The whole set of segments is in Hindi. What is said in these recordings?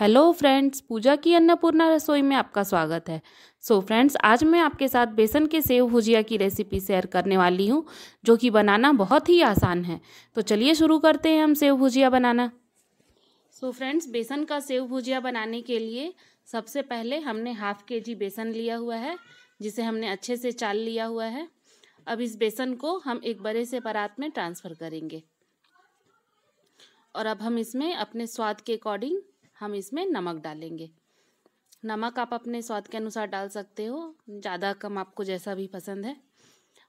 हेलो फ्रेंड्स पूजा की अन्नपूर्णा रसोई में आपका स्वागत है सो so फ्रेंड्स आज मैं आपके साथ बेसन के सेव भुजिया की रेसिपी शेयर करने वाली हूँ जो कि बनाना बहुत ही आसान है तो चलिए शुरू करते हैं हम सेव भुजिया बनाना सो so फ्रेंड्स बेसन का सेव भुजिया बनाने के लिए सबसे पहले हमने हाफ के जी बेसन लिया हुआ है जिसे हमने अच्छे से चाल लिया हुआ है अब इस बेसन को हम एक बड़े से परात में ट्रांसफ़र करेंगे और अब हम इसमें अपने स्वाद के अकॉर्डिंग हम इसमें नमक डालेंगे नमक आप अपने स्वाद के अनुसार डाल सकते हो ज़्यादा कम आपको जैसा भी पसंद है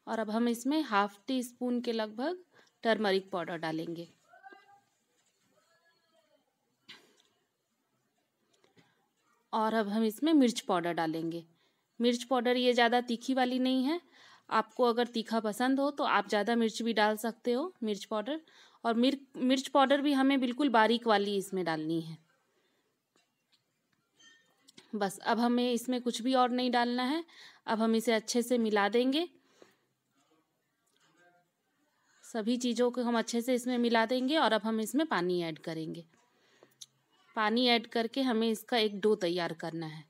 और अब हम इसमें हाफ टी स्पून के लगभग टर्मरिक पाउडर डालेंगे और अब हम इसमें मिर्च पाउडर डालेंगे मिर्च पाउडर ये ज़्यादा तीखी वाली नहीं है आपको अगर तीखा पसंद हो तो आप ज़्यादा मिर्च भी डाल सकते हो मिर्च पाउडर और मिर्च मिर्च पाउडर भी हमें बिल्कुल बारीक वाली इसमें डालनी है बस अब हमें इसमें कुछ भी और नहीं डालना है अब हम इसे अच्छे से मिला देंगे सभी चीज़ों को हम अच्छे से इसमें मिला देंगे और अब हम इसमें पानी ऐड करेंगे पानी ऐड करके हमें इसका एक डो तैयार करना है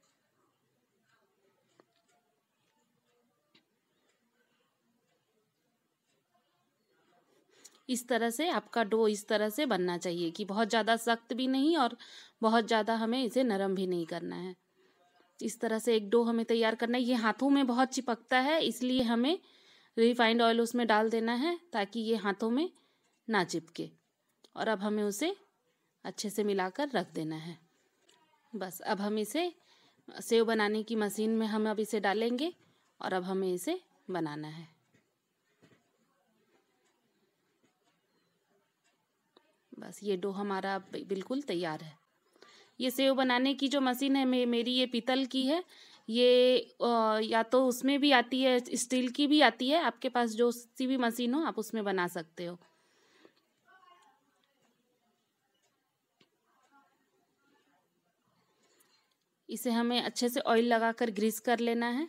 इस तरह से आपका डो इस तरह से बनना चाहिए कि बहुत ज़्यादा सख्त भी नहीं और बहुत ज़्यादा हमें इसे नरम भी नहीं करना है इस तरह से एक डो हमें तैयार करना है ये हाथों में बहुत चिपकता है इसलिए हमें रिफाइंड ऑयल उसमें डाल देना है ताकि ये हाथों में ना चिपके और अब हमें उसे अच्छे से मिलाकर रख देना है बस अब हम इसे सेव बनाने की मशीन में हम अब इसे डालेंगे और अब हमें इसे बनाना है बस ये डो हमारा बिल्कुल तैयार है ये सेव बनाने की जो मशीन है मे, मेरी ये पीतल की है ये आ, या तो उसमें भी आती है स्टील की भी आती है आपके पास जो सी भी मशीन हो आप उसमें बना सकते हो इसे हमें अच्छे से ऑयल लगाकर ग्रीस कर लेना है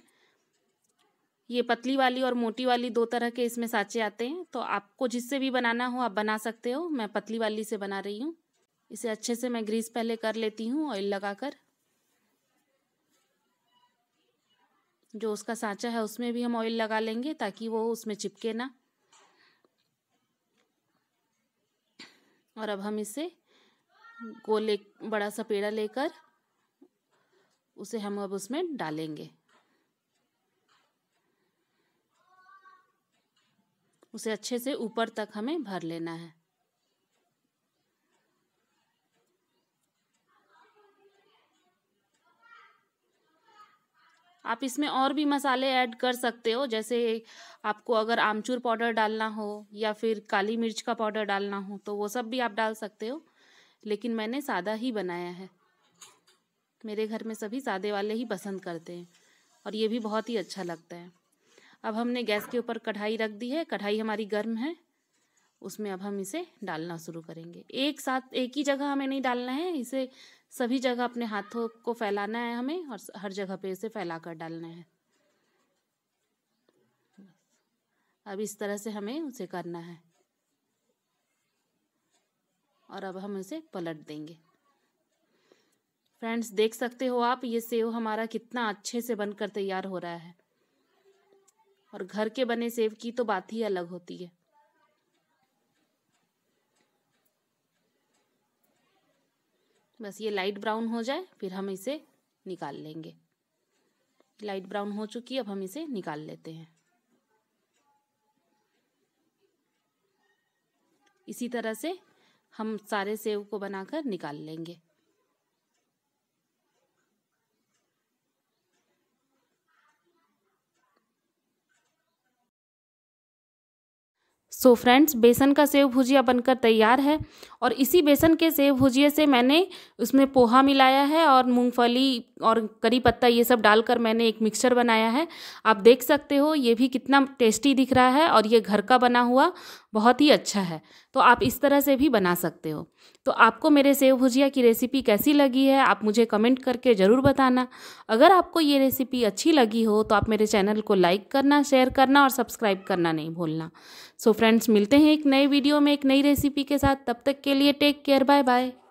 ये पतली वाली और मोटी वाली दो तरह के इसमें साँचे आते हैं तो आपको जिससे भी बनाना हो आप बना सकते हो मैं पतली वाली से बना रही हूँ इसे अच्छे से मैं ग्रीस पहले कर लेती हूँ ऑयल लगाकर जो उसका सांचा है उसमें भी हम ऑयल लगा लेंगे ताकि वो उसमें चिपके ना और अब हम इसे गोल बड़ा सा पेड़ा लेकर उसे हम अब उसमें डालेंगे उसे अच्छे से ऊपर तक हमें भर लेना है आप इसमें और भी मसाले ऐड कर सकते हो जैसे आपको अगर आमचूर पाउडर डालना हो या फिर काली मिर्च का पाउडर डालना हो तो वो सब भी आप डाल सकते हो लेकिन मैंने सादा ही बनाया है मेरे घर में सभी सादे वाले ही पसंद करते हैं और ये भी बहुत ही अच्छा लगता है अब हमने गैस के ऊपर कढ़ाई रख दी है कढ़ाई हमारी गर्म है उसमें अब हम इसे डालना शुरू करेंगे एक साथ एक ही जगह हमें नहीं डालना है इसे सभी जगह अपने हाथों को फैलाना है हमें और हर जगह पे इसे फैला कर डालना है अब इस तरह से हमें उसे करना है और अब हम उसे पलट देंगे फ्रेंड्स देख सकते हो आप ये सेव हमारा कितना अच्छे से बनकर तैयार हो रहा है और घर के बने सेव की तो बात ही अलग होती है बस ये लाइट ब्राउन हो जाए फिर हम इसे निकाल लेंगे लाइट ब्राउन हो चुकी है अब हम इसे निकाल लेते हैं इसी तरह से हम सारे सेव को बनाकर निकाल लेंगे सो so फ्रेंड्स बेसन का सेव भुजिया बनकर तैयार है और इसी बेसन के सेव भुजिए से मैंने उसमें पोहा मिलाया है और मूंगफली और करी पत्ता ये सब डालकर मैंने एक मिक्सचर बनाया है आप देख सकते हो ये भी कितना टेस्टी दिख रहा है और ये घर का बना हुआ बहुत ही अच्छा है तो आप इस तरह से भी बना सकते हो तो आपको मेरे सेव भुजिया की रेसिपी कैसी लगी है आप मुझे कमेंट करके ज़रूर बताना अगर आपको ये रेसिपी अच्छी लगी हो तो आप मेरे चैनल को लाइक करना शेयर करना और सब्सक्राइब करना नहीं भूलना सो so फ्रेंड्स मिलते हैं एक नए वीडियो में एक नई रेसिपी के साथ तब तक के लिए टेक केयर बाय बाय